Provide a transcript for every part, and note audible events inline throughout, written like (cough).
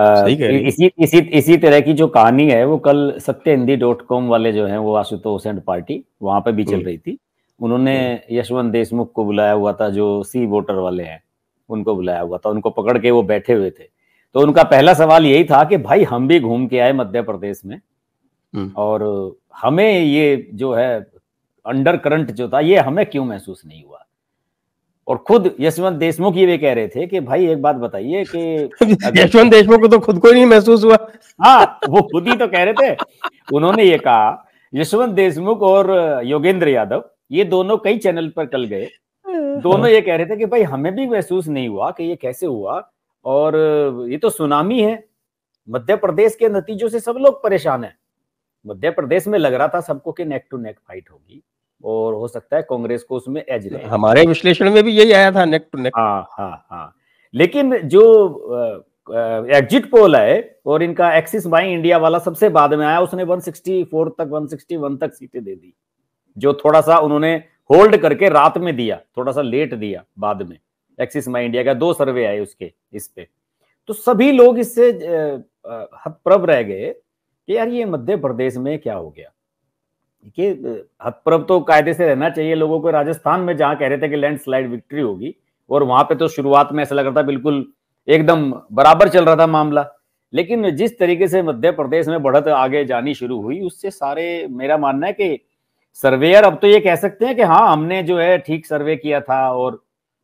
इसी इसी इसी तरह की जो कहानी है वो कल सत्य हिंदी डॉट कॉम वाले जो है वो आशुतोष एंड पार्टी वहां पे भी चल हम्म। रही थी उन्होंने हम्म। यशवंत देशमुख को बुलाया हुआ था जो सी वोटर वाले हैं उनको बुलाया हुआ था उनको पकड़ के वो बैठे हुए थे तो उनका पहला सवाल यही था कि भाई हम भी घूम के आए मध्य प्रदेश में हम्म। और हमें ये जो है अंडर करंट जो था ये हमें क्यों महसूस नहीं हुआ और खुद यशवंत देशमुख ये भी कह रहे थे कि भाई एक बात बताइए कि (laughs) यशवंत देशमुख को तो खुद को ही नहीं महसूस हुआ हाँ वो खुद ही तो कह रहे थे उन्होंने ये कहा यशवंत देशमुख और योगेंद्र यादव ये दोनों कई चैनल पर कल गए दोनों ये कह रहे थे कि भाई हमें भी महसूस नहीं हुआ कि ये कैसे हुआ और ये तो सुनामी है मध्य प्रदेश के नतीजों से सब लोग परेशान है मध्य प्रदेश में लग रहा था सबको कि नेक टू नेक फाइट होगी और हो सकता है कांग्रेस को उसमें एज रहे हमारे विश्लेषण में भी यही आया था नेक्ट टू हाँ हाँ हाँ लेकिन जो एग्जिट पोल है और इनका एक्सिस माई इंडिया वाला सबसे बाद में आया उसने 164 तक 161 तक सीटें दे दी जो थोड़ा सा उन्होंने होल्ड करके रात में दिया थोड़ा सा लेट दिया बाद में एक्सिस माई इंडिया का दो सर्वे आए उसके इस पे तो सभी लोग इससे हतप्रभ रह गए कि यार ये मध्य प्रदेश में क्या हो गया देखिए हतप्रभ तो कायदे से रहना चाहिए लोगों को राजस्थान में जहां कह रहे थे कि लैंडस्लाइड विक्ट्री होगी और वहां पे तो शुरुआत में ऐसा लग रहा था बिल्कुल एकदम बराबर चल रहा था मामला लेकिन जिस तरीके से मध्य प्रदेश में बढ़त आगे जानी शुरू हुई उससे सारे मेरा मानना है कि सर्वेयर अब तो ये कह सकते हैं कि हाँ हमने जो है ठीक सर्वे किया था और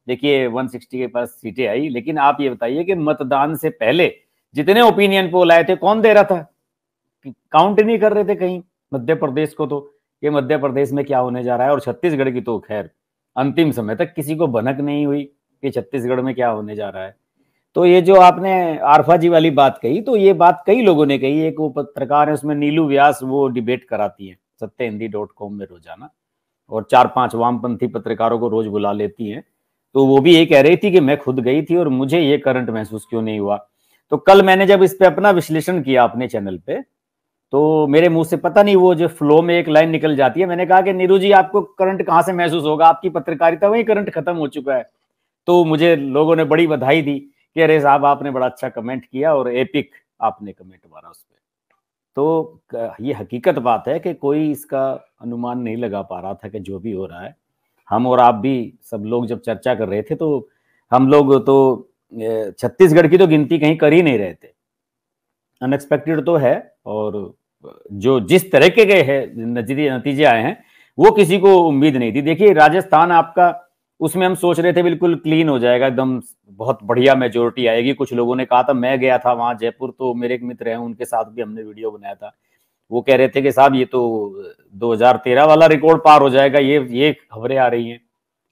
देखिए 160 के पास सीटें आई लेकिन आप ये बताइए कि मतदान से पहले जितने ओपिनियन पोल आए थे कौन दे रहा था काउंट नहीं कर रहे थे कहीं मध्य प्रदेश को तो ये मध्य प्रदेश में क्या होने जा रहा है और छत्तीसगढ़ की तो खैर अंतिम समय तक किसी को भनक नहीं हुई कि छत्तीसगढ़ में क्या होने जा रहा है तो ये जो आपने आरफा जी वाली बात कही तो ये बात कई लोगों ने कही एक वो पत्रकार है उसमें नीलू व्यास वो डिबेट कराती है सत्य हिंदी डॉट कॉम में रोजाना और चार पांच वामपंथी पत्रकारों को रोज बुला लेती हैं तो वो भी ये कह रही थी कि मैं खुद गई थी और मुझे ये करंट महसूस क्यों नहीं हुआ तो कल मैंने जब इस पे अपना विश्लेषण किया अपने चैनल पे तो मेरे मुंह से पता नहीं वो जो फ्लो में एक लाइन निकल जाती है मैंने कहा कि नीरू जी आपको करंट कहाँ से महसूस होगा आपकी पत्रकारिता वही करंट खत्म हो चुका है तो मुझे लोगों ने बड़ी बधाई दी कि अरे साहब आपने बड़ा अच्छा कमेंट किया और एपिक आपने कमेंट मारा उस पर तो ये हकीकत बात है कि कोई इसका अनुमान नहीं लगा पा रहा था कि जो भी हो रहा है हम और आप भी सब लोग जब चर्चा कर रहे थे तो हम लोग तो छत्तीसगढ़ की तो गिनती कहीं कर ही नहीं रहे थे अनएक्सपेक्टेड तो है और जो जिस तरह के गए हैं नतीजे नतीजे आए हैं वो किसी को उम्मीद नहीं थी देखिए राजस्थान आपका उसमें हम सोच रहे थे बिल्कुल क्लीन हो जाएगा एकदम बहुत बढ़िया मेजोरिटी आएगी कुछ लोगों ने कहा था मैं गया था वहां जयपुर तो मेरे एक मित्र हैं उनके साथ भी हमने वीडियो बनाया था वो कह रहे थे कि साहब ये तो 2013 वाला रिकॉर्ड पार हो जाएगा ये ये खबरें आ रही हैं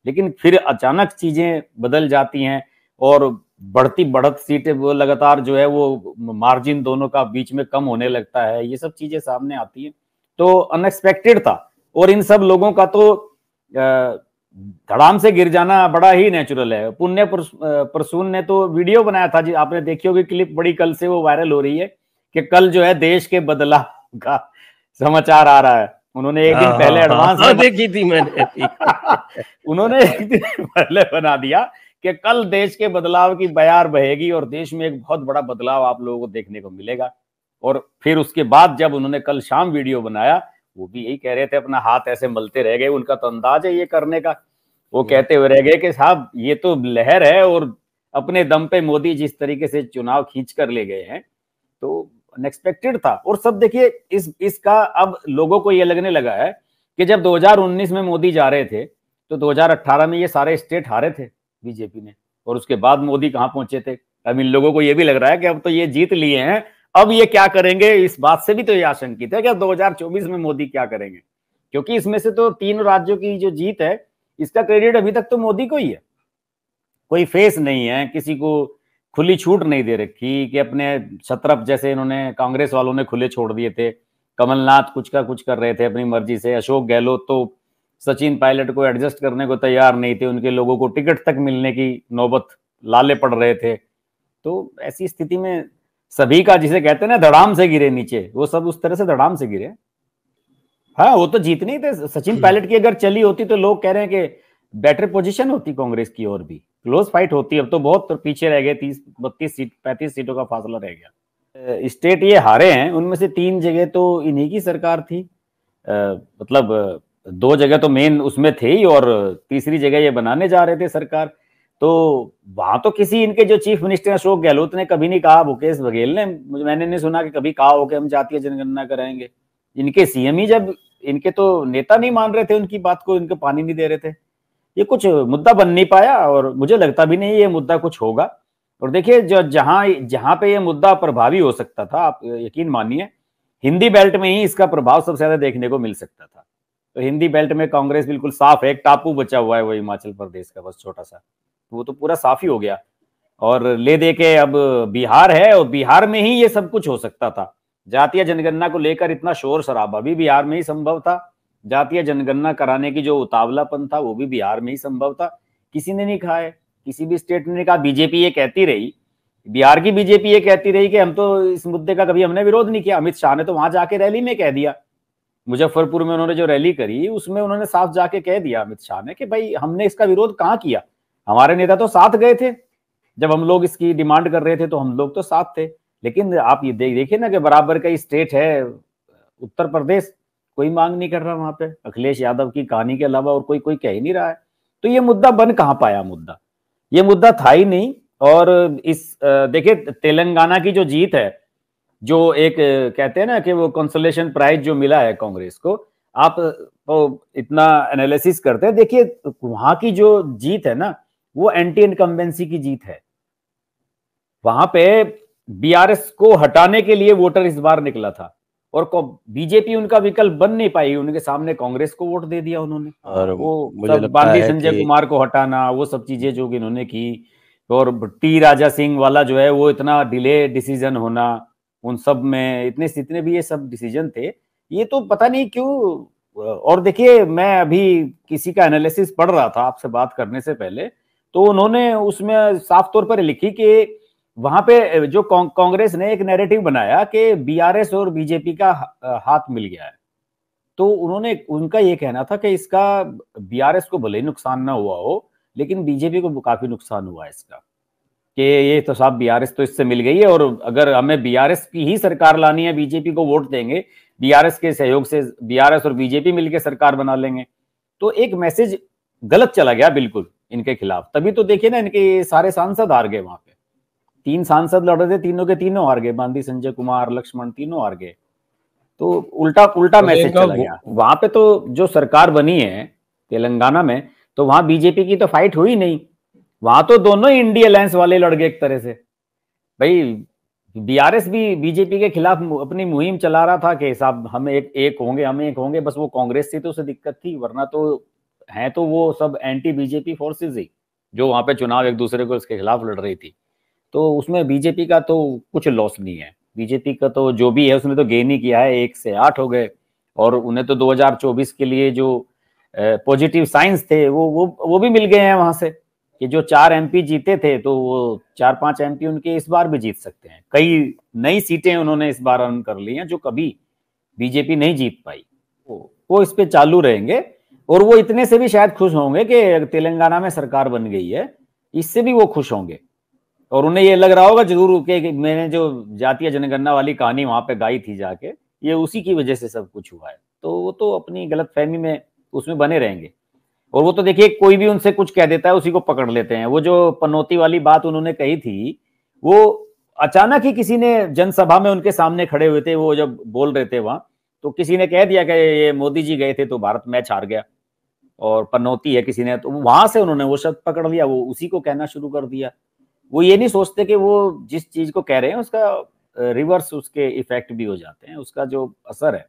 लेकिन फिर अचानक चीजें बदल जाती हैं और बढ़ती बढ़त सीटें लगातार जो है वो मार्जिन दोनों का बीच में कम होने लगता है ये सब चीजें सामने आती है तो अनएक्सपेक्टेड था और इन सब लोगों का तो धड़ाम से गिर जाना बड़ा ही नेचुरल है पुण्य प्रसून ने तो वीडियो बनाया था जी आपने देखी होगी क्लिप बड़ी कल से वो वायरल हो रही है कि कल जो है देश के बदलाव का समाचार आ रहा है उन्होंने एक दिन हाँ, पहले एडवांस हाँ, हाँ, देखी थी मैंने (laughs) उन्होंने एक दिन पहले बना दिया कि कल देश के बदलाव की बयार बहेगी और देश में एक बहुत बड़ा बदलाव आप लोगों को देखने को मिलेगा और फिर उसके बाद जब उन्होंने कल शाम वीडियो बनाया वो भी यही कह रहे थे अपना हाथ ऐसे मलते रह गए उनका तो अंदाज है ये करने का वो हम्म। कहते हुए रह गए कि साहब ये तो लहर है और अपने दम पे मोदी जिस तरीके से चुनाव खींच कर ले गए हैं तो अनएक्सपेक्टेड था और सब देखिए इस इसका अब लोगों को ये लगने लगा है कि जब 2019 में मोदी जा रहे थे तो 2018 में ये सारे स्टेट हारे थे बीजेपी ने और उसके बाद मोदी कहाँ पहुंचे थे अब इन लोगों को यह भी लग रहा है कि अब तो ये जीत लिए हैं अब ये क्या करेंगे इस बात से भी तो ये आशंकित है क्या 2024 में मोदी क्या करेंगे क्योंकि इसमें से तो तीन राज्यों की जो जीत है इसका क्रेडिट अभी तक तो मोदी को ही है कोई फेस नहीं है किसी को खुली छूट नहीं दे रखी कि अपने छत्रप जैसे इन्होंने कांग्रेस वालों ने खुले छोड़ दिए थे कमलनाथ कुछ का कुछ कर रहे थे अपनी मर्जी से अशोक गहलोत तो सचिन पायलट को एडजस्ट करने को तैयार नहीं थे उनके लोगों को टिकट तक मिलने की नौबत लाले पड़ रहे थे तो ऐसी स्थिति में सभी का जिसे कहते ना धड़ाम से गिरे नीचे वो सब उस तरह से धड़ाम से गिरे हाँ वो तो जीतने नहीं थे सचिन हम्म। पायलट की अगर चली होती तो लोग कह रहे हैं कि बेटर पोजीशन होती कांग्रेस की और भी क्लोज फाइट होती अब तो बहुत पीछे रह गए तीस बत्तीस सीट पैंतीस सीटों का फासला रह गया स्टेट ये हारे हैं उनमें से तीन जगह तो इन्हीं की सरकार थी मतलब दो जगह तो मेन उसमें थे ही और तीसरी जगह ये बनाने जा रहे थे सरकार तो वहां तो किसी इनके जो चीफ मिनिस्टर अशोक गहलोत ने कभी नहीं कहा भूकेश बघेल ने मुझे मैंने नहीं सुना कि कभी कहा हो कि हम जातीय जनगणना कराएंगे इनके सीएम ही जब इनके तो नेता नहीं मान रहे थे उनकी बात को इनके पानी नहीं दे रहे थे ये कुछ मुद्दा बन नहीं पाया और मुझे लगता भी नहीं ये मुद्दा कुछ होगा और देखिए जो जहाँ जहाँ पे ये मुद्दा प्रभावी हो सकता था आप यकीन मानिए हिंदी बेल्ट में ही इसका प्रभाव सबसे ज्यादा देखने को मिल सकता था तो हिंदी बेल्ट में कांग्रेस बिल्कुल साफ है एक टापू बचा हुआ है वो हिमाचल प्रदेश का बस छोटा सा तो वो तो पूरा साफ ही हो गया और ले दे के अब बिहार है और बिहार में ही ये सब कुछ हो सकता था जातीय जनगणना को लेकर इतना शोर शराब अभी बिहार में ही संभव था जातीय जनगणना कराने की जो उतावलापन था वो भी बिहार में ही संभव था किसी ने नहीं कहा है किसी भी स्टेट ने कहा बीजेपी ये कहती रही बिहार की बीजेपी ये कहती रही कि हम तो इस मुद्दे का कभी हमने विरोध नहीं किया अमित शाह ने तो वहां जाके रैली में कह दिया मुजफ्फरपुर में उन्होंने जो रैली करी उसमें उन्होंने साफ जाके कह दिया अमित शाह ने कि भाई हमने इसका विरोध कहाँ किया हमारे नेता तो साथ गए थे जब हम लोग इसकी डिमांड कर रहे थे तो हम लोग तो साथ थे लेकिन आप ये देख देखिए ना कि बराबर का स्टेट है उत्तर प्रदेश कोई मांग नहीं कर रहा वहां पे अखिलेश यादव की कहानी के अलावा और कोई कोई कह ही नहीं रहा है तो ये मुद्दा बन कहाँ पाया मुद्दा ये मुद्दा था ही नहीं और इस देखिए तेलंगाना की जो जीत है जो एक कहते हैं ना कि वो कंसोलेशन प्राइज जो मिला है कांग्रेस को आप तो इतना एनालिसिस करते हैं देखिए वहां की जो जीत है ना वो एंटी इनकम्बेंसी की जीत है वहां पे बीआरएस को हटाने के लिए वोटर इस बार निकला था और बीजेपी उनका विकल्प बन नहीं पाई उनके सामने कांग्रेस को वोट दे दिया उन्होंने और वो बाली संजय कुमार को हटाना वो सब चीजें जो इन्होंने की और टी राजा सिंह वाला जो है वो इतना डिले डिसीजन होना उन सब में इतने जितने भी ये सब डिसीजन थे ये तो पता नहीं क्यों और देखिए मैं अभी किसी का एनालिसिस पढ़ रहा था आपसे बात करने से पहले तो उन्होंने उसमें साफ तौर पर लिखी कि वहां पे जो कांग्रेस ने एक नैरेटिव बनाया कि बीआरएस और बीजेपी का हाथ मिल गया है तो उन्होंने उनका ये कहना था कि इसका बीआरएस को भले ही नुकसान ना हुआ हो लेकिन बीजेपी को काफी नुकसान हुआ है इसका कि ये तो साहब बीआरएस तो इससे मिल गई है और अगर हमें बीआरएस की ही सरकार लानी है बीजेपी को वोट देंगे बीआरएस के सहयोग से बीआरएस और बीजेपी मिलकर सरकार बना लेंगे तो एक मैसेज गलत चला गया बिल्कुल इनके खिलाफ तभी तो देखिए ना इनके सारे सांसद हार गए वहां पे तीन सांसद लड़ रहे थे तीनों के तीनों हार गए गांधी संजय कुमार लक्ष्मण तीनों हार गए तो उल्टा उल्टा तो मैसेज चला गया वहां पे तो जो सरकार बनी है तेलंगाना में तो वहां बीजेपी की तो फाइट हुई नहीं वहां तो दोनों ही इंडी अलायंस वाले लड़ गए एक तरह से भाई बीआरएस भी बीजेपी के खिलाफ अपनी मुहिम चला रहा था कि साहब हम एक एक होंगे हम एक होंगे बस वो कांग्रेस से तो उसे दिक्कत थी वरना तो है तो वो सब एंटी बीजेपी फोर्सेज ही जो वहां पे चुनाव एक दूसरे को इसके खिलाफ लड़ रही थी तो उसमें बीजेपी का तो कुछ लॉस नहीं है बीजेपी का तो जो भी है उसने तो गेन ही किया है एक से आठ हो गए और उन्हें तो 2024 के लिए जो पॉजिटिव साइंस थे वो वो वो भी मिल गए हैं वहां से कि जो चार एमपी जीते थे तो वो चार पांच एमपी उनके इस बार भी जीत सकते हैं कई नई सीटें उन्होंने इस बार अर्न कर ली हैं जो कभी बीजेपी नहीं जीत पाई वो इस पे चालू रहेंगे और वो इतने से भी शायद खुश होंगे कि तेलंगाना में सरकार बन गई है इससे भी वो खुश होंगे और उन्हें ये लग रहा होगा जरूर कि मैंने जो जातीय जनगणना वाली कहानी वहां पे गाई थी जाके ये उसी की वजह से सब कुछ हुआ है तो वो तो अपनी गलत फहमी में उसमें बने रहेंगे और वो तो देखिए कोई भी उनसे कुछ कह देता है उसी को पकड़ लेते हैं वो जो पनौती वाली बात उन्होंने कही थी वो अचानक ही किसी ने जनसभा में उनके सामने खड़े हुए थे वो जब बोल रहे थे वहां तो किसी ने कह दिया कि ये मोदी जी गए थे तो भारत मैच हार गया और पनौती है किसी ने तो वहां से उन्होंने वो शब्द पकड़ लिया वो उसी को कहना शुरू कर दिया वो ये नहीं सोचते कि वो जिस चीज को कह रहे हैं उसका रिवर्स उसके इफेक्ट भी हो जाते हैं उसका जो असर है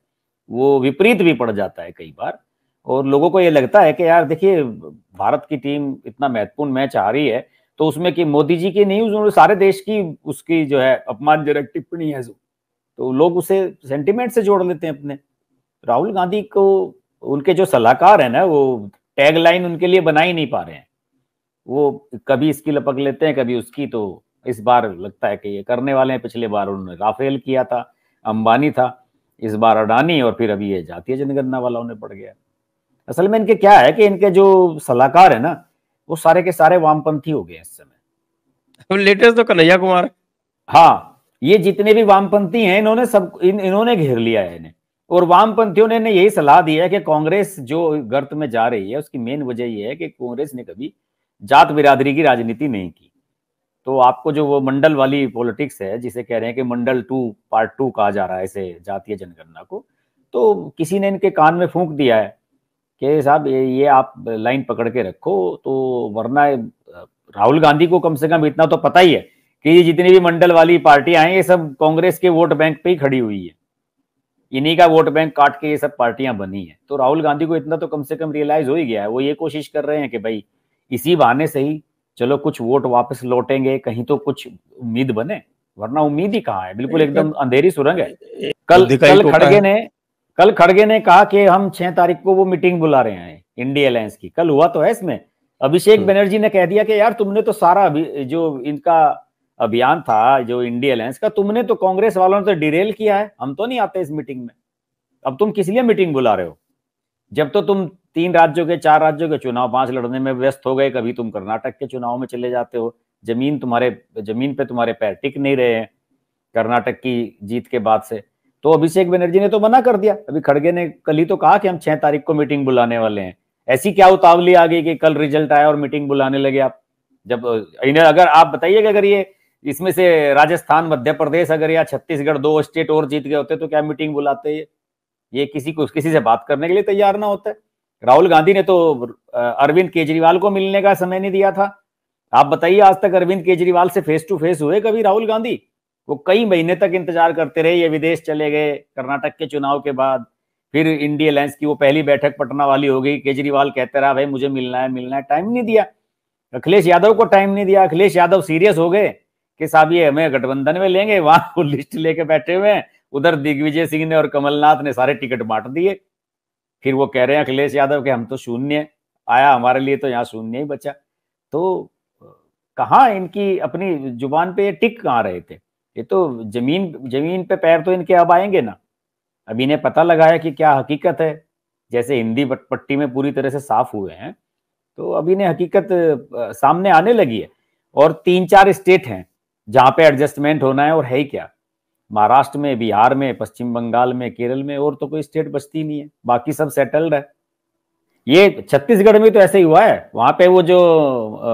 वो विपरीत भी पड़ जाता है कई बार और लोगों को ये लगता है कि यार देखिए भारत की टीम इतना महत्वपूर्ण मैच आ रही है तो उसमें कि मोदी जी की नहीं उन्होंने सारे देश की उसकी जो है अपमानजनक टिप्पणी है तो लोग उसे सेंटिमेंट से जोड़ लेते हैं अपने राहुल गांधी को उनके जो सलाहकार है ना वो लाइन उनके लिए बना ही नहीं पा रहे हैं वो कभी इसकी लपक लेते हैं कभी उसकी तो इस बार लगता है कि ये करने वाले हैं पिछले बार उन्होंने राफेल किया था अंबानी था इस बार अडानी और फिर अभी ये जातीय जनगणना वाला उन्हें पड़ गया असल में इनके क्या है कि इनके जो सलाहकार है ना वो सारे के सारे वामपंथी हो गए इस समय लेटेस्ट तो कन्हैया कुमार हाँ ये जितने भी वामपंथी हैं इन्होंने सब इन, इन्होंने घेर लिया है इन्हें और वामपंथियों ने इन्हें यही सलाह दी है कि कांग्रेस जो गर्त में जा रही है उसकी मेन वजह यह है कि कांग्रेस ने कभी जात बिरादरी की राजनीति नहीं की तो आपको जो वो मंडल वाली पॉलिटिक्स है जिसे कह रहे हैं कि मंडल टू पार्ट टू कहा जा रहा है इसे जातीय जनगणना को तो किसी ने इनके कान में फूंक दिया है कि साहब ये ये आप लाइन पकड़ के रखो तो वरना राहुल गांधी को कम से कम इतना तो पता ही है कि ये जितनी भी मंडल वाली पार्टियां हैं ये सब कांग्रेस के वोट बैंक पे ही खड़ी हुई है इन्हीं का वोट बैंक काट के ये सब पार्टियां बनी है तो राहुल गांधी को इतना तो कम से कम रियलाइज हो ही गया है वो ये कोशिश कर रहे हैं कि भाई इसी बहाने से ही चलो कुछ वोट वापस लौटेंगे कहीं तो कुछ उम्मीद बने वरना उम्मीद ही कहाँ है बिल्कुल एकदम तो अंधेरी सुरंग है कल कल तो खड़गे ने कल खड़गे ने कहा कि हम छह तारीख को वो मीटिंग बुला रहे हैं इंडिया अलायंस की कल हुआ तो है इसमें अभिषेक तो- बनर्जी ने कह दिया कि यार तुमने तो सारा जो इनका अभियान था जो इंडिया अलायंस का तुमने तो कांग्रेस वालों ने तो डिरेल किया है हम तो नहीं आते इस मीटिंग में अब तुम किस लिए मीटिंग बुला रहे हो जब तो तुम तीन राज्यों के चार राज्यों के चुनाव पांच लड़ने में व्यस्त हो गए कभी तुम कर्नाटक के चुनाव में चले जाते हो जमीन तुम्हारे जमीन पे तुम्हारे पैर टिक नहीं रहे हैं कर्नाटक की जीत के बाद से तो अभिषेक बनर्जी ने तो मना कर दिया अभी खड़गे ने कल ही तो कहा कि हम छह तारीख को मीटिंग बुलाने वाले हैं ऐसी क्या उतावली आ गई कि कल रिजल्ट आया और मीटिंग बुलाने लगे आप जब इन्हें अगर आप बताइए कि अगर ये इसमें से राजस्थान मध्य प्रदेश अगर या छत्तीसगढ़ दो स्टेट और जीत गए होते तो क्या मीटिंग बुलाते ये ये किसी को किसी से बात करने के लिए तैयार ना होते राहुल गांधी ने तो अरविंद केजरीवाल को मिलने का समय नहीं दिया था आप बताइए आज तक अरविंद केजरीवाल से फेस टू फेस हुए कभी राहुल गांधी वो कई महीने तक इंतजार करते रहे ये विदेश चले गए कर्नाटक के चुनाव के बाद फिर इंडिया अलायंस की वो पहली बैठक पटना वाली हो गई केजरीवाल कहते रहा भाई मुझे मिलना है मिलना है टाइम नहीं दिया अखिलेश यादव को टाइम नहीं दिया अखिलेश यादव सीरियस हो गए कि साहब ये हमें गठबंधन में लेंगे वहां को लिस्ट लेके बैठे हुए हैं उधर दिग्विजय सिंह ने और कमलनाथ ने सारे टिकट बांट दिए फिर वो कह रहे हैं अखिलेश यादव के हम तो शून्य आया हमारे लिए तो यहाँ शून्य ही बचा तो कहाँ इनकी अपनी जुबान पे ये टिक कहाँ रहे थे ये तो जमीन जमीन पे पैर तो इनके अब आएंगे ना अब इन्हें पता लगाया कि क्या हकीकत है जैसे हिंदी पट्टी में पूरी तरह से साफ हुए हैं तो अब इन्हें हकीकत सामने आने लगी है और तीन चार स्टेट हैं जहाँ पे एडजस्टमेंट होना है और है ही क्या महाराष्ट्र में बिहार में पश्चिम बंगाल में केरल में और तो कोई स्टेट बचती नहीं है बाकी सब सेटल्ड है ये छत्तीसगढ़ में तो ऐसे ही हुआ है वहां पे वो जो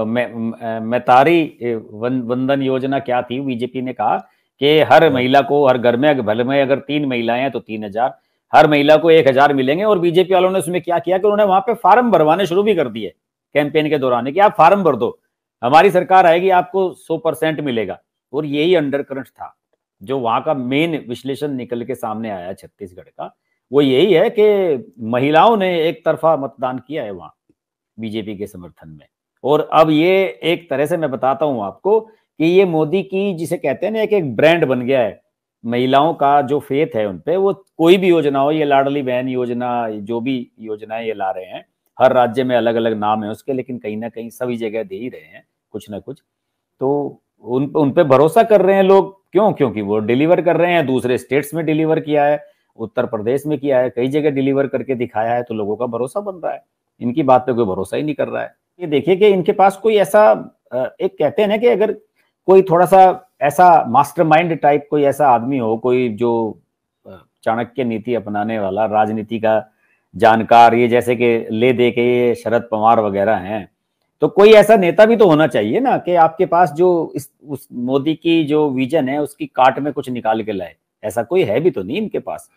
मैतारी वंदन योजना क्या थी बीजेपी ने कहा कि हर हाँ। महिला को हर घर में भले में अगर तीन महिलाएं हैं तो तीन हजार हर महिला को एक हजार मिलेंगे और बीजेपी वालों ने उसमें क्या किया कि उन्होंने वहां पे फार्म भरवाने शुरू भी कर दिए कैंपेन के दौरान कि आप फार्म भर दो हमारी सरकार आएगी आपको सौ परसेंट मिलेगा और यही अंडर करंट था जो वहां का मेन विश्लेषण निकल के सामने आया छत्तीसगढ़ का वो यही है कि महिलाओं ने एक तरफा मतदान किया है वहां बीजेपी के समर्थन में और अब ये एक तरह से मैं बताता हूं आपको कि ये मोदी की जिसे कहते हैं ना एक एक ब्रांड बन गया है महिलाओं का जो फेथ है उनपे वो कोई भी योजना हो ये लाडली बहन योजना जो भी योजनाएं ये ला रहे हैं हर राज्य में अलग अलग नाम है उसके लेकिन कहीं ना कहीं सभी जगह दे ही रहे हैं कुछ ना कुछ तो उन उनपे भरोसा कर रहे हैं लोग क्यों क्योंकि वो डिलीवर कर रहे हैं दूसरे स्टेट्स में डिलीवर किया है उत्तर प्रदेश में किया है कई जगह डिलीवर करके दिखाया है तो लोगों का भरोसा बन रहा है इनकी बात पे कोई भरोसा ही नहीं कर रहा है ये देखिए कि इनके पास कोई ऐसा एक कहते हैं ना कि अगर कोई थोड़ा सा ऐसा मास्टरमाइंड टाइप कोई ऐसा आदमी हो कोई जो चाणक्य नीति अपनाने वाला राजनीति का जानकार ये जैसे कि ले दे के ये शरद पवार वगैरह हैं तो कोई ऐसा नेता भी तो होना चाहिए ना कि आपके पास जो इस उस मोदी की जो विजन है उसकी काट में कुछ निकाल के लाए ऐसा कोई है भी तो नहीं इनके पास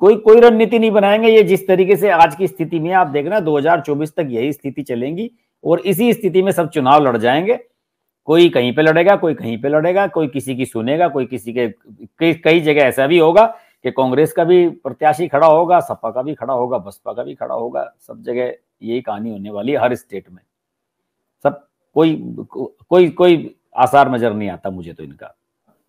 कोई कोई रणनीति नहीं बनाएंगे ये जिस तरीके से आज की स्थिति में आप देखना 2024 तक यही स्थिति चलेंगी और इसी स्थिति में सब चुनाव लड़ जाएंगे कोई कहीं पे लड़ेगा कोई कहीं पे लड़ेगा कोई किसी की सुनेगा कोई किसी के कई कई जगह ऐसा भी होगा कि कांग्रेस का भी प्रत्याशी खड़ा होगा सपा का भी खड़ा होगा बसपा का भी खड़ा होगा सब जगह यही कहानी होने वाली है हर स्टेट में सब कोई कोई कोई आसार नजर नहीं आता मुझे तो इनका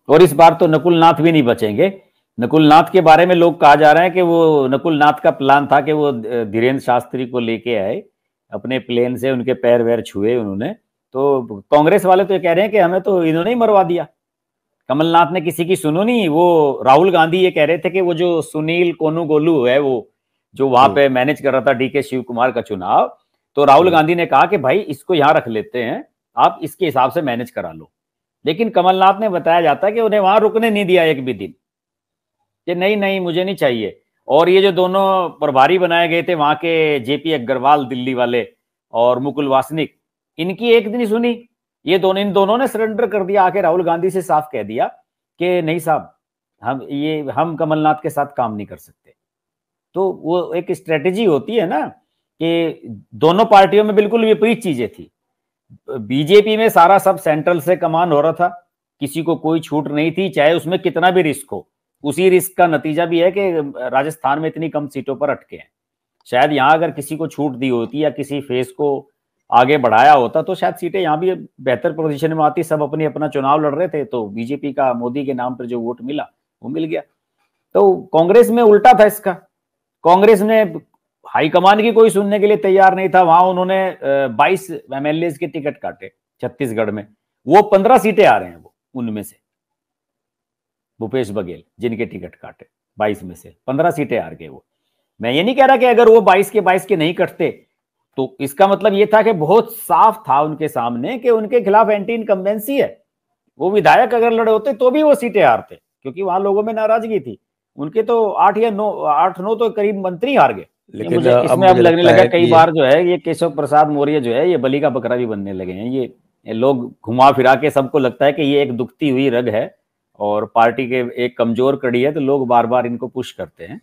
और इस बार तो नकुल नाथ भी नहीं बचेंगे नकुल नाथ के बारे में लोग कहा जा रहे हैं कि वो नकुल नाथ का प्लान था कि वो धीरेन्द्र शास्त्री को लेके आए अपने प्लेन से उनके पैर वैर छुए उन्होंने तो कांग्रेस वाले तो कह रहे हैं कि हमें तो इन्होंने ही मरवा दिया कमलनाथ ने किसी की सुनो नहीं वो राहुल गांधी ये कह रहे थे कि वो जो सुनील कोनू गोलू है वो जो वहां पे मैनेज कर रहा था डीके शिव कुमार का चुनाव तो राहुल गांधी ने कहा कि भाई इसको यहाँ रख लेते हैं आप इसके हिसाब से मैनेज करा लो लेकिन कमलनाथ ने बताया जाता है कि उन्हें वहां रुकने नहीं दिया एक भी दिन कि नहीं नहीं मुझे नहीं चाहिए और ये जो दोनों प्रभारी बनाए गए थे वहां के जेपी अग्रवाल दिल्ली वाले और मुकुल वासनिक इनकी एक दिन सुनी ये दोनों इन दोनों ने सरेंडर कर दिया आके राहुल गांधी से साफ कह दिया कि नहीं साहब हम ये हम कमलनाथ के साथ काम नहीं कर सकते तो वो एक स्ट्रेटेजी होती है ना कि दोनों पार्टियों में बिल्कुल विपरीत चीजें थी बीजेपी में सारा सब सेंट्रल से कमान हो रहा था किसी को कोई छूट नहीं थी चाहे उसमें कितना भी रिस्क हो उसी रिस्क का नतीजा भी है कि राजस्थान में इतनी कम सीटों पर अटके हैं शायद यहाँ अगर किसी को छूट दी होती या किसी फेस को आगे बढ़ाया होता तो शायद सीटें यहाँ भी बेहतर पोजिशन में आती सब अपनी अपना चुनाव लड़ रहे थे तो बीजेपी का मोदी के नाम पर जो वोट मिला वो मिल गया तो कांग्रेस में उल्टा था इसका कांग्रेस ने हाईकमान की कोई सुनने के लिए तैयार नहीं था वहां उन्होंने 22 एमएलए के टिकट काटे छत्तीसगढ़ में वो 15 सीटें आ रहे हैं वो उनमें से भूपेश बघेल जिनके टिकट काटे 22 में से 15 सीटें आ गए वो मैं ये नहीं कह रहा कि अगर वो 22 के 22 के नहीं कटते तो इसका मतलब ये था कि बहुत साफ था उनके सामने कि उनके खिलाफ एंटी इनकम्बेंसी है वो विधायक अगर लड़े होते तो भी वो सीटें हारते क्योंकि वहां लोगों में नाराजगी थी उनके तो आठ या नौ आठ नौ तो करीब मंत्री हार गए लेकिन इसमें अब लगने लगा कई बार जो है ये केशव प्रसाद मौर्य जो है ये बलि का बकरा भी बनने लगे हैं ये, ये लोग घुमा फिरा के सबको लगता है कि ये एक दुखती हुई रग है और पार्टी के एक कमजोर कड़ी है तो लोग बार बार इनको पुश करते हैं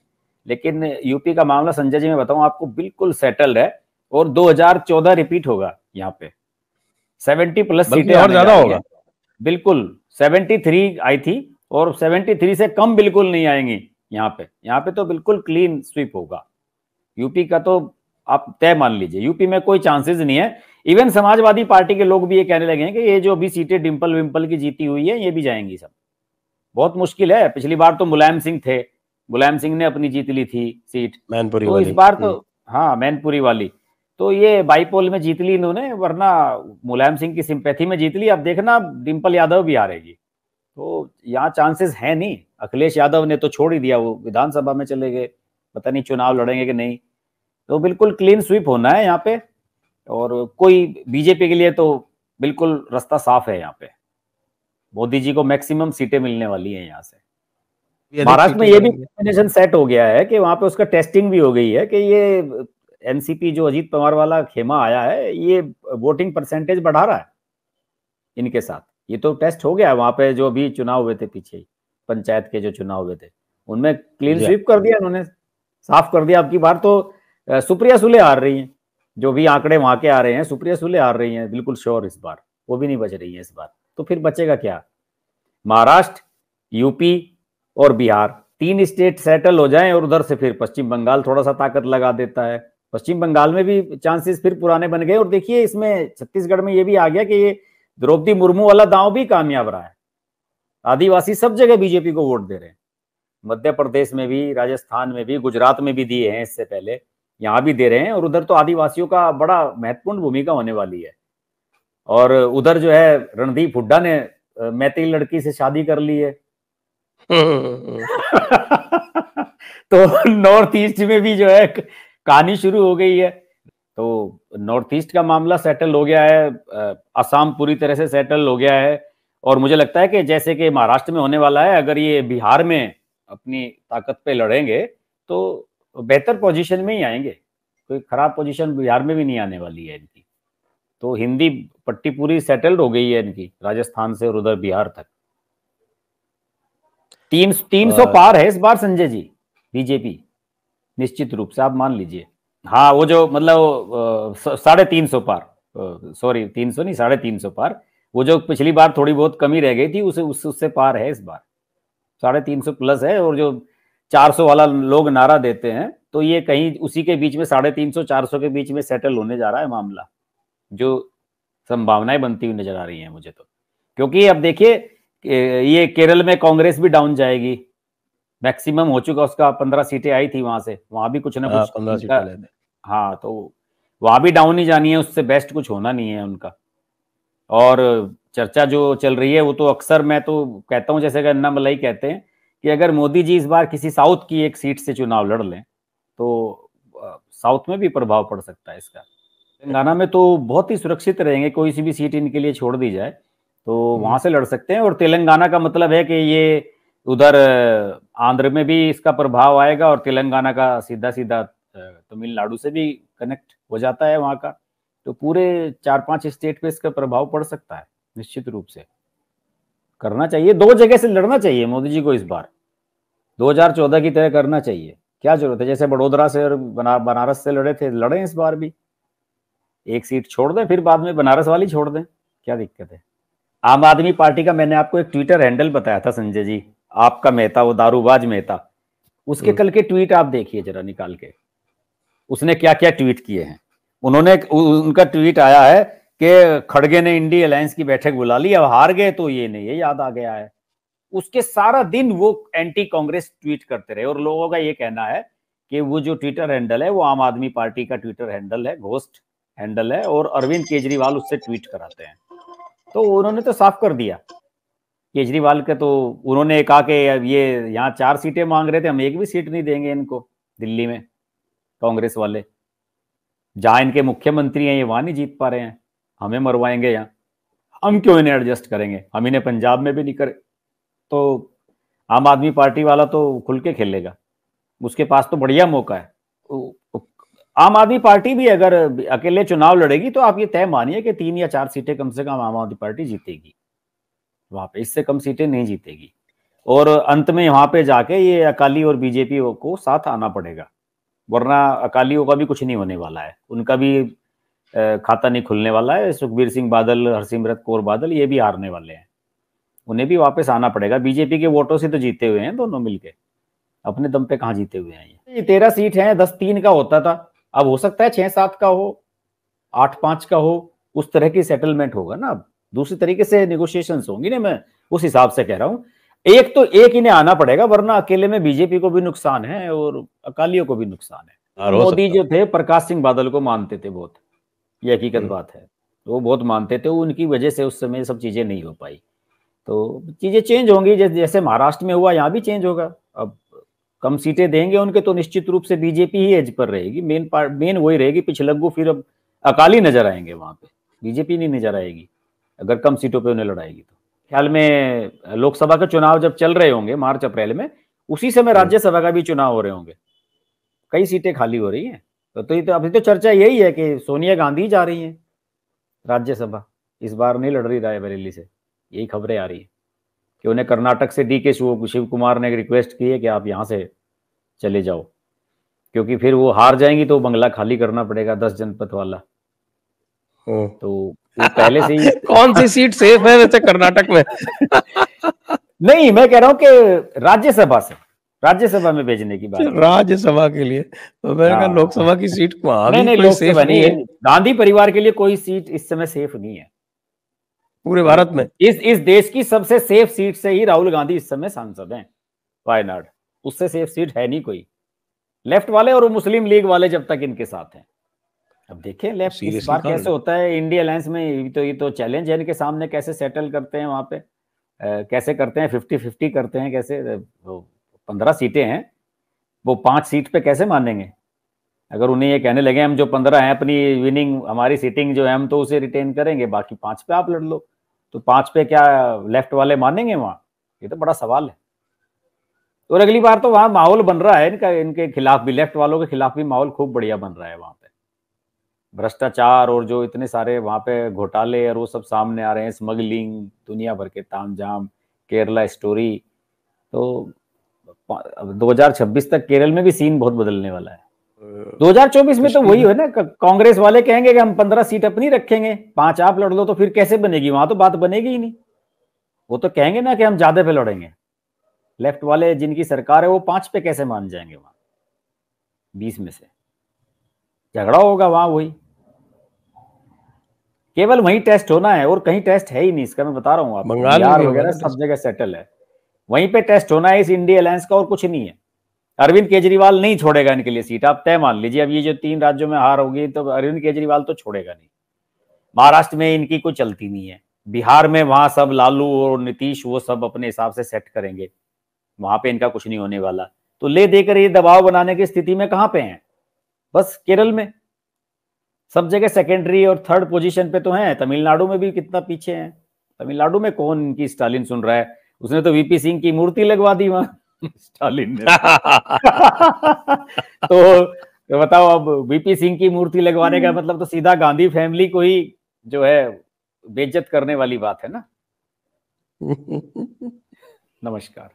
लेकिन यूपी का मामला संजय जी मैं बताऊं आपको बिल्कुल सेटल्ड है और 2014 रिपीट होगा यहाँ पे 70 प्लस सीटें और ज्यादा होगा बिल्कुल 73 आई थी और 73 से कम बिल्कुल नहीं आएंगी यहाँ पे यहाँ पे तो बिल्कुल क्लीन स्वीप होगा यूपी का तो आप तय मान लीजिए यूपी में कोई चांसेस नहीं है इवन समाजवादी पार्टी के लोग भी ये कहने लगे हैं कि ये जो अभी सीटें डिम्पल विम्पल की जीती हुई है ये भी जाएंगी सब बहुत मुश्किल है पिछली बार तो मुलायम सिंह थे मुलायम सिंह ने अपनी जीत ली थी सीट मैनपुरी तो इस बार तो हम्म। हाँ मैनपुरी वाली तो ये बाईपोल में जीत ली इन्होंने वरना मुलायम सिंह की सिंपैथी में जीत ली अब देखना डिम्पल यादव भी आ रहेगी तो यहाँ चांसेस है नहीं अखिलेश यादव ने तो छोड़ ही दिया वो विधानसभा में चले गए पता नहीं चुनाव लड़ेंगे कि नहीं तो बिल्कुल क्लीन स्वीप होना है यहाँ पे और कोई बीजेपी के लिए तो बिल्कुल रास्ता साफ है यहाँ पे मोदी जी को मैक्सिमम सीटें मिलने वाली है यहाँ से महाराष्ट्र में ये भी कॉम्बिनेशन सेट हो गया है कि वहां पे उसका टेस्टिंग भी हो गई है कि ये एनसीपी जो अजीत पवार वाला खेमा आया है ये वोटिंग परसेंटेज बढ़ा रहा है इनके साथ ये तो टेस्ट हो गया है वहां पे जो भी चुनाव हुए थे पीछे पंचायत के जो चुनाव हुए थे उनमें क्लीन स्वीप कर दिया उन्होंने साफ कर दिया आपकी बार तो सुप्रिया सुले हार रही हैं जो भी आंकड़े वहां के आ रहे हैं सुप्रिया सुले हार रही हैं बिल्कुल श्योर इस बार वो भी नहीं बच रही है इस बार तो फिर बचेगा क्या महाराष्ट्र यूपी और बिहार तीन स्टेट सेटल हो जाएं और उधर से फिर पश्चिम बंगाल थोड़ा सा ताकत लगा देता है पश्चिम बंगाल में भी चांसेस फिर पुराने बन गए और देखिए इसमें छत्तीसगढ़ में ये भी आ गया कि ये द्रौपदी मुर्मू वाला दांव भी कामयाब रहा है आदिवासी सब जगह बीजेपी को वोट दे रहे हैं मध्य प्रदेश में भी राजस्थान में भी गुजरात में भी दिए हैं इससे पहले यहाँ भी दे रहे हैं और उधर तो आदिवासियों का बड़ा महत्वपूर्ण भूमिका होने वाली है और उधर जो है रणदीप हुड्डा ने मैत्री लड़की से शादी कर ली है (laughs) तो नॉर्थ ईस्ट में भी जो है कहानी शुरू हो गई है तो नॉर्थ ईस्ट का मामला सेटल हो गया है असम पूरी तरह से सेटल हो गया है और मुझे लगता है कि जैसे कि महाराष्ट्र में होने वाला है अगर ये बिहार में अपनी ताकत पे लड़ेंगे तो बेहतर पोजीशन में ही आएंगे कोई खराब पोजीशन बिहार में भी नहीं आने वाली है इनकी तो हिंदी पट्टी पूरी सेटल्ड हो गई है इनकी राजस्थान से और उधर बिहार तक तीन तीन सौ पार है इस बार संजय जी बीजेपी निश्चित रूप से आप मान लीजिए हाँ वो जो मतलब साढ़े तीन सौ पार सॉरी तीन सौ नहीं साढ़े तीन सौ पार वो जो पिछली बार थोड़ी बहुत कमी रह गई थी उसे उससे पार है इस बार साढ़े तीन सौ प्लस है और जो चार सौ वाला लोग नारा देते हैं तो ये कहीं उसी के बीच में साढ़े तीन सौ चार सौ के बीच में सेटल होने जा रहा है मामला जो संभावनाएं बनती हुई नजर आ रही है मुझे तो क्योंकि अब देखिए ये केरल में कांग्रेस भी डाउन जाएगी मैक्सिमम हो चुका उसका पंद्रह सीटें आई थी वहां से वहां भी कुछ ना हाँ, कुछ हाँ तो वहां भी डाउन ही जानी है उससे बेस्ट कुछ होना नहीं है उनका और चर्चा जो चल रही है वो तो अक्सर मैं तो कहता हूँ जैसे अगर अन्ना मलई कहते हैं कि अगर मोदी जी इस बार किसी साउथ की एक सीट से चुनाव लड़ लें तो साउथ में भी प्रभाव पड़ सकता है इसका तेलंगाना में तो बहुत ही सुरक्षित रहेंगे कोई सी भी सीट इनके लिए छोड़ दी जाए तो हम्म। वहां से लड़ सकते हैं और तेलंगाना का मतलब है कि ये उधर आंध्र में भी इसका प्रभाव आएगा और तेलंगाना का सीधा सीधा तमिलनाडु से भी कनेक्ट हो जाता है वहाँ का तो पूरे चार पांच स्टेट पे इसका प्रभाव पड़ सकता है निश्चित रूप से करना चाहिए दो जगह से लड़ना चाहिए मोदी जी को इस बार 2014 की तरह करना चाहिए क्या जरूरत है जैसे बड़ोदरा से और बना, बनारस से लड़े थे लड़े इस बार भी एक सीट छोड़ दें फिर बाद में बनारस वाली छोड़ दें क्या दिक्कत है आम आदमी पार्टी का मैंने आपको एक ट्विटर हैंडल बताया था संजय जी आपका मेहता वो दारूबाज मेहता उसके हम्म। कल के ट्वीट आप देखिए जरा निकाल के उसने क्या क्या ट्वीट किए हैं उन्होंने उनका ट्वीट आया है कि खड़गे ने इंडी अलायंस की बैठक बुला ली अब हार गए तो ये नहीं है याद आ गया है उसके सारा दिन वो एंटी कांग्रेस ट्वीट करते रहे और लोगों का ये कहना है कि वो जो ट्विटर हैंडल है वो आम आदमी पार्टी का ट्विटर हैंडल है घोस्ट हैंडल है और अरविंद केजरीवाल उससे ट्वीट कराते हैं तो उन्होंने तो साफ कर दिया केजरीवाल के तो उन्होंने कहा कि ये यहाँ चार सीटें मांग रहे थे हम एक भी सीट नहीं देंगे इनको दिल्ली में कांग्रेस वाले जहां इनके मुख्यमंत्री हैं ये वहां नहीं जीत पा रहे हैं हमें मरवाएंगे यहाँ हम क्यों इन्हें एडजस्ट करेंगे हम इन्हें पंजाब में भी नहीं करें तो आम आदमी पार्टी वाला तो खुल के खेलेगा उसके पास तो बढ़िया मौका है आम आदमी पार्टी भी अगर अकेले चुनाव लड़ेगी तो आप ये तय मानिए कि तीन या चार सीटें कम से कम आम आदमी पार्टी जीतेगी वहां पे इससे कम सीटें नहीं जीतेगी और अंत में वहां पे जाके ये अकाली और बीजेपी को साथ आना पड़ेगा वरना अकालियों का भी कुछ नहीं होने वाला है उनका भी खाता नहीं खुलने वाला है सुखबीर सिंह बादल हरसिमरत कौर बादल ये भी हारने वाले हैं उन्हें भी वापस आना पड़ेगा बीजेपी के वोटों से तो जीते हुए हैं दोनों मिलके अपने दम पे कहा जीते हुए हैं ये तेरह सीट है दस तीन का होता था अब हो सकता है छह सात का हो आठ पांच का हो उस तरह की सेटलमेंट होगा ना अब दूसरी तरीके से निगोशिएशन होंगी ना मैं उस हिसाब से कह रहा हूँ एक तो एक इन्हें आना पड़ेगा वरना अकेले में बीजेपी को भी नुकसान है और अकालियों को भी नुकसान है हाँ, मोदी जो थे प्रकाश सिंह बादल को मानते थे बहुत ये हकीकत हम्म। बात है वो बहुत मानते थे उनकी वजह से उस समय सब चीज़ें नहीं हो पाई तो चीज़ें चेंज होंगी जैसे महाराष्ट्र में हुआ यहाँ भी चेंज होगा अब कम सीटें देंगे उनके तो निश्चित रूप से बीजेपी ही एज पर रहेगी मेन पार्ट मेन वही रहेगी पिछलग्गू फिर अब अकाली नजर आएंगे वहां पे बीजेपी नहीं नजर आएगी अगर कम सीटों पे उन्हें लड़ाएगी तो ख्याल में लोकसभा के चुनाव जब चल रहे होंगे मार्च अप्रैल में उसी समय हम्म। राज्यसभा का भी चुनाव हो रहे होंगे कई सीटें खाली हो रही हैं तो, तो ये तो अभी तो चर्चा यही है कि सोनिया गांधी जा रही हैं राज्यसभा इस बार नहीं लड़ रही रायबरेली से यही खबरें आ रही है कि उन्हें कर्नाटक से डी के शिव कुमार ने रिक्वेस्ट की है कि आप यहाँ से चले जाओ क्योंकि फिर वो हार जाएंगी तो बंगला खाली करना पड़ेगा दस जनपद वाला तो पहले से ही (laughs) कौन सी सीट सेफ है वैसे कर्नाटक में (laughs) नहीं मैं कह रहा हूँ कि राज्यसभा से राज्यसभा में भेजने की बात राज्यसभा के लिए तो मैंने कहा हाँ। लोकसभा की सीट वहां तो नहीं, नहीं, सेफ नहीं है गांधी परिवार के लिए कोई सीट इस समय सेफ नहीं है पूरे भारत में इस इस देश की सबसे सेफ सीट से ही राहुल गांधी इस समय सांसद हैं वायनाड उससे सेफ सीट है नहीं कोई लेफ्ट वाले और मुस्लिम लीग वाले जब तक इनके साथ हैं अब देखे लेफ्ट तो इस बार कैसे होता है इंडिया अलायंस में तो ये तो चैलेंज है इनके सामने कैसे सेटल करते हैं वहां पे कैसे करते हैं फिफ्टी फिफ्टी करते हैं कैसे पंद्रह सीटें हैं वो पांच सीट पे कैसे मानेंगे अगर उन्हें ये कहने लगे हम जो पंद्रह हैं अपनी विनिंग हमारी सीटिंग जो है हम तो उसे रिटेन करेंगे बाकी पांच पे आप लड़ लो तो पांच पे क्या लेफ्ट वाले मानेंगे वहां ये तो बड़ा सवाल है और अगली बार तो वहां माहौल बन रहा है इनका इनके खिलाफ भी लेफ्ट वालों के खिलाफ भी माहौल खूब बढ़िया बन रहा है वहां पे भ्रष्टाचार और जो इतने सारे वहां पे घोटाले और वो सब सामने आ रहे हैं स्मगलिंग दुनिया भर के तामझाम केरला स्टोरी तो 2026 तक केरल में भी सीन बहुत बदलने वाला है 2024 में तो वही है ना कांग्रेस वाले कहेंगे कि हम 15 सीट अपनी रखेंगे पांच आप लड़ लो तो फिर कैसे बनेगी वहां तो बात बनेगी ही नहीं वो तो कहेंगे ना कि हम ज्यादा पे लड़ेंगे लेफ्ट वाले जिनकी सरकार है वो पांच पे कैसे मान जाएंगे वहां बीस में से झगड़ा होगा वहां वही केवल वही टेस्ट होना है और कहीं टेस्ट है ही नहीं इसका मैं बता रहा हूँ आप बंगाल वगैरह सब जगह सेटल है वहीं पे टेस्ट होना है इस इंडिया अलायंस का और कुछ नहीं है अरविंद केजरीवाल नहीं छोड़ेगा इनके लिए सीट आप तय मान लीजिए अब ये जो तीन राज्यों में हार होगी तो अरविंद केजरीवाल तो छोड़ेगा नहीं महाराष्ट्र में इनकी कोई चलती नहीं है बिहार में वहां सब लालू और नीतीश वो सब अपने हिसाब से सेट करेंगे वहां पे इनका कुछ नहीं होने वाला तो ले देकर ये दबाव बनाने की स्थिति में कहां पे हैं बस केरल में सब जगह सेकेंडरी और थर्ड पोजीशन पे तो हैं तमिलनाडु में भी कितना पीछे हैं तमिलनाडु में कौन इनकी स्टालिन सुन रहा है उसने तो वीपी सिंह की मूर्ति लगवा दी वहां स्टालिन ने (laughs) तो, तो बताओ अब वीपी सिंह की मूर्ति लगवाने का हम्म। मतलब तो सीधा गांधी फैमिली को ही जो है बेज्जत करने वाली बात है ना (laughs) नमस्कार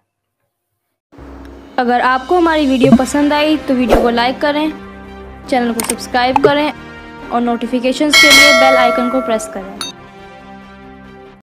अगर आपको हमारी वीडियो पसंद आई तो वीडियो को लाइक करें चैनल को सब्सक्राइब करें और नोटिफिकेशंस के लिए बेल आइकन को प्रेस करें